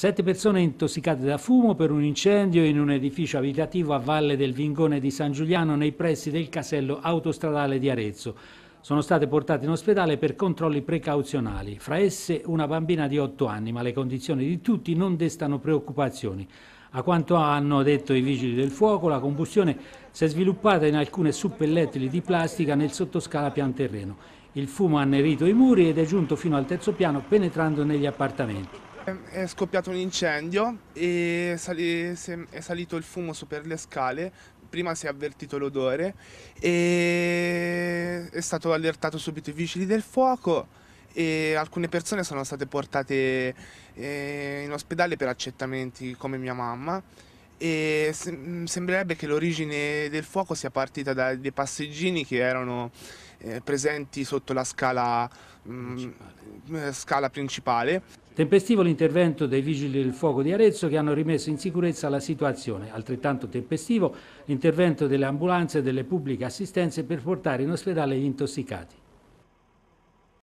Sette persone intossicate da fumo per un incendio in un edificio abitativo a valle del Vingone di San Giuliano nei pressi del casello autostradale di Arezzo. Sono state portate in ospedale per controlli precauzionali, fra esse una bambina di 8 anni, ma le condizioni di tutti non destano preoccupazioni. A quanto hanno detto i vigili del fuoco, la combustione si è sviluppata in alcune suppellettili di plastica nel sottoscala pian terreno. Il fumo ha annerito i muri ed è giunto fino al terzo piano penetrando negli appartamenti. È scoppiato un incendio e è salito il fumo su per le scale, prima si è avvertito l'odore e è stato allertato subito i vigili del fuoco e alcune persone sono state portate eh, in ospedale per accettamenti come mia mamma e sembrerebbe che l'origine del fuoco sia partita da dei passeggini che erano eh, presenti sotto la scala principale. Mm, eh, scala principale. Tempestivo l'intervento dei Vigili del Fuoco di Arezzo che hanno rimesso in sicurezza la situazione. Altrettanto tempestivo l'intervento delle ambulanze e delle pubbliche assistenze per portare in ospedale gli intossicati.